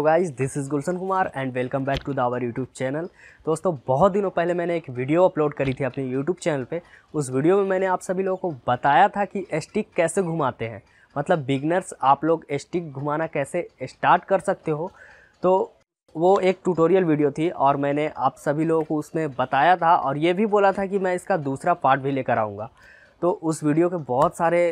hello guys this is Gulshan Kumar and welcome back to the our YouTube channel दोस्तों बहुत दिनों पहले मैंने एक वीडियो अपलोड करी थी अपने यूट्यूब चैनल पे उस वीडियो में मैंने आप सभी लोगों को बताया था कि स्टिक कैसे घुमाते हैं मतलब बिगनर्स आप लोग स्टिक घुमाना कैसे स्टार्ट कर सकते हो तो वो एक टूटोरियल वीडियो थी और मैंने आप सभी लोगों को उसमें बताया था और ये भी बोला था कि मैं इसका दूसरा पार्ट भी लेकर आऊँगा तो उस वीडियो के बहुत सारे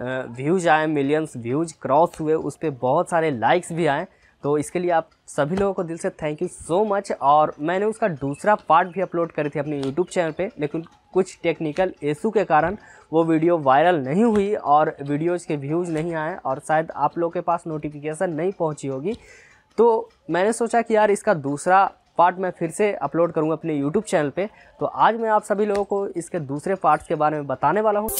व्यूज़ आए मिलियंस व्यूज़ क्रॉस हुए उस पर बहुत सारे लाइक्स भी आए तो इसके लिए आप सभी लोगों को दिल से थैंक यू सो मच और मैंने उसका दूसरा पार्ट भी अपलोड करी थी अपने यूट्यूब चैनल पे लेकिन कुछ टेक्निकल इशू के कारण वो वीडियो वायरल नहीं हुई और वीडियोज़ के व्यूज़ नहीं आए और शायद आप लोग के पास नोटिफिकेशन नहीं पहुँची होगी तो मैंने सोचा कि यार इसका दूसरा पार्ट मैं फिर से अपलोड करूँगा अपने यूट्यूब चैनल पर तो आज मैं आप सभी लोगों को इसके दूसरे पार्ट्स के बारे में बताने वाला हूँ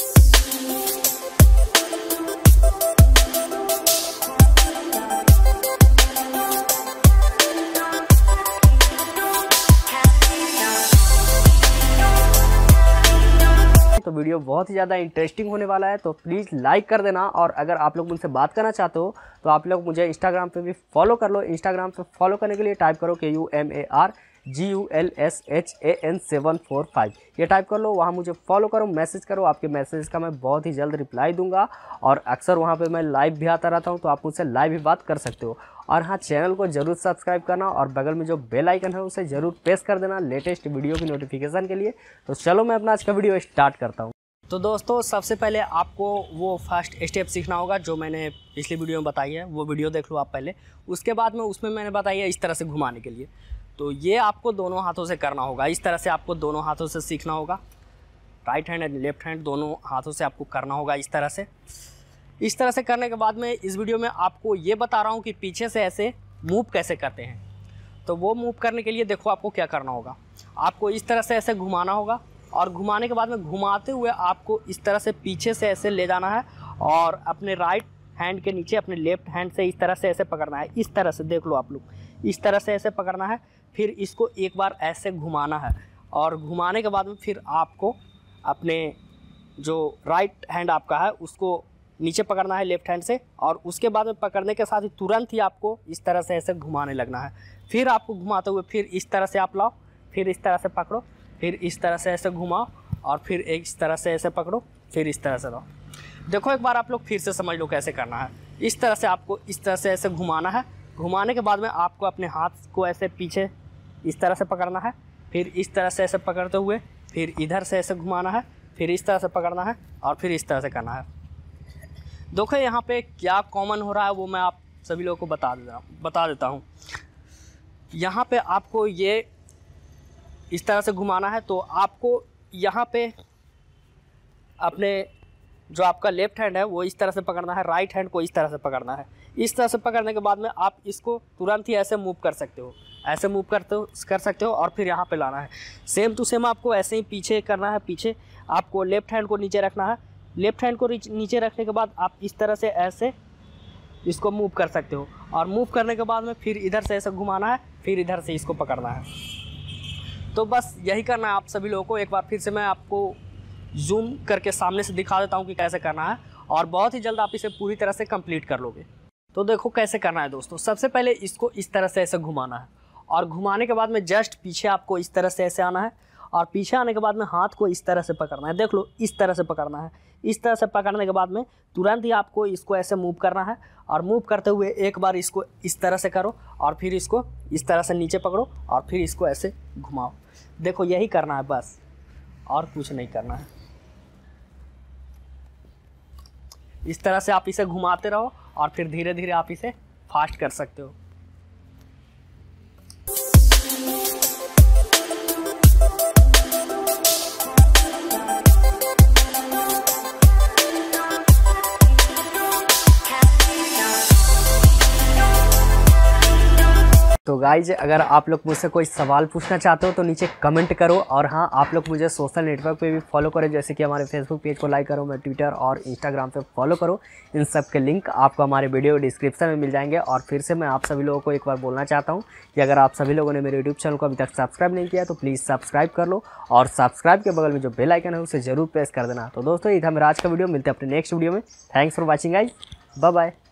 वीडियो बहुत ही ज़्यादा इंटरेस्टिंग होने वाला है तो प्लीज़ लाइक कर देना और अगर आप लोग मुझसे बात करना चाहते हो तो आप लोग मुझे इंस्टाग्राम पर भी फॉलो कर लो इंस्टाग्राम पर फॉलो करने के लिए टाइप करो K U M A R G U L S H A N seven four five ये टाइप कर लो वहाँ मुझे फॉलो करो मैसेज करो आपके मैसेज का मैं बहुत ही जल्द रिप्लाई दूंगा और अक्सर वहाँ पे मैं लाइव भी आता रहता हूँ तो आप मुझसे लाइव भी बात कर सकते हो और हाँ चैनल को जरूर सब्सक्राइब करना और बगल में जो बेल आइकन है उसे ज़रूर प्रेस कर देना लेटेस्ट वीडियो की नोटिफिकेशन के लिए तो चलो मैं अपना आज का वीडियो स्टार्ट करता हूँ तो दोस्तों सबसे पहले आपको वो फर्स्ट स्टेप सीखना होगा जो मैंने पिछली वीडियो में बताई है वो वीडियो देख लो आप पहले उसके बाद में उसमें मैंने बताई है इस तरह से घुमाने के लिए तो ये आपको दोनों हाथों से करना होगा इस तरह से आपको दोनों हाथों से सीखना होगा right hand and left hand दोनों हाथों से आपको करना होगा इस तरह से इस तरह से करने के बाद में इस वीडियो में आपको ये बता रहा हूँ कि पीछे से ऐसे मूव कैसे करते हैं तो वो मूव करने के लिए देखो आपको क्या करना होगा आपको इस तरह से ऐसे घुमाना होगा और घुमाने के बाद में घुमाते हुए आपको इस तरह से पीछे से ऐसे ले जाना है और अपने राइट हैंड के नीचे अपने लेफ्ट हैंड से इस तरह से ऐसे पकड़ना है इस तरह से देख लो आप लोग इस तरह से ऐसे पकड़ना है फिर इसको एक बार ऐसे घुमाना है और घुमाने के बाद में फिर आपको अपने जो राइट हैंड आपका है उसको नीचे पकड़ना है लेफ्ट हैंड से और उसके बाद में पकड़ने के साथ ही तुरंत ही आपको इस तरह से ऐसे घुमाने लगना है फिर आपको घुमाते हुए फिर इस तरह से आप लाओ फिर इस तरह से पकड़ो फिर इस तरह से ऐसे घुमाओ और फिर इस तरह से ऐसे पकड़ो फिर इस तरह से लाओ देखो एक बार आप लोग फिर से समझ लो कैसे करना है इस तरह से आपको इस तरह से ऐसे घुमाना है घुमाने के बाद में आपको अपने हाथ को ऐसे पीछे इस तरह से पकड़ना है फिर इस तरह से ऐसे पकड़ते हुए फिर इधर से ऐसे घुमाना है फिर इस तरह से पकड़ना है और फिर इस तरह से करना है देखो यहाँ पे क्या कॉमन हो रहा है वो मैं आप सभी लोगों को बता देता बता देता हूँ यहाँ पे आपको ये इस तरह से घुमाना है तो आपको यहाँ पे अपने जो आपका लेफ्ट हैंड है वो इस तरह से पकड़ना है राइट हैंड को इस तरह से पकड़ना है इस तरह से पकड़ने के बाद में आप इसको तुरंत ही ऐसे मूव कर सकते हो ऐसे मूव करते हो कर सकते हो और फिर यहाँ पे लाना है सेम टू सेम आपको ऐसे ही पीछे करना है पीछे आपको लेफ्ट हैंड को नीचे रखना है लेफ्ट हैंड को नीचे रखने के बाद आप इस तरह से ऐसे इसको मूव कर सकते हो और मूव करने के बाद में फिर इधर से ऐसे घुमाना है फिर इधर से इसको पकड़ना है तो बस यही करना है आप सभी लोगों को एक बार फिर से मैं आपको जूम करके सामने से दिखा देता हूँ कि कैसे करना है और बहुत ही जल्द आप इसे पूरी तरह से कंप्लीट कर लोगे तो देखो कैसे करना है दोस्तों सबसे पहले इसको इस तरह से ऐसे घुमाना है और घुमाने के बाद में जस्ट पीछे आपको इस तरह से ऐसे आना है और पीछे आने के बाद में हाथ को इस तरह से पकड़ना है देख लो इस तरह से पकड़ना है इस तरह से पकड़ने के बाद में तुरंत ही आपको इसको ऐसे मूव करना है और मूव करते हुए एक बार इसको इस तरह से करो और फिर इसको इस तरह से नीचे पकड़ो और फिर इसको ऐसे घुमाओ देखो यही करना है बस और कुछ नहीं करना है इस तरह से आप इसे घुमाते रहो और फिर धीरे धीरे आप इसे फास्ट कर सकते हो तो गाइज अगर आप लोग मुझसे कोई सवाल पूछना चाहते हो तो नीचे कमेंट करो और हाँ आप लोग मुझे सोशल नेटवर्क पे भी फॉलो करो जैसे कि हमारे फेसबुक पेज को लाइक करो मैं ट्विटर और इंस्टाग्राम पे फॉलो करो इन सब के लिंक आपको हमारे वीडियो डिस्क्रिप्शन में मिल जाएंगे और फिर से मैं आप सभी लोगों को एक बार बोलना चाहता हूँ कि अगर आप सभी लोगों ने मेरे यूट्यूब चैनल को अभी तक सब्सक्राइब नहीं किया तो प्लीज़ सब्सक्राइब कर लो और सब्सक्राइब के बगल में जो बेलाइकन है उसे जरूर प्रेस कर देना तो दोस्तों ये था मेरा आज का वीडियो मिलते हैं अपने नेक्स्ट वीडियो में thanks for watching I bye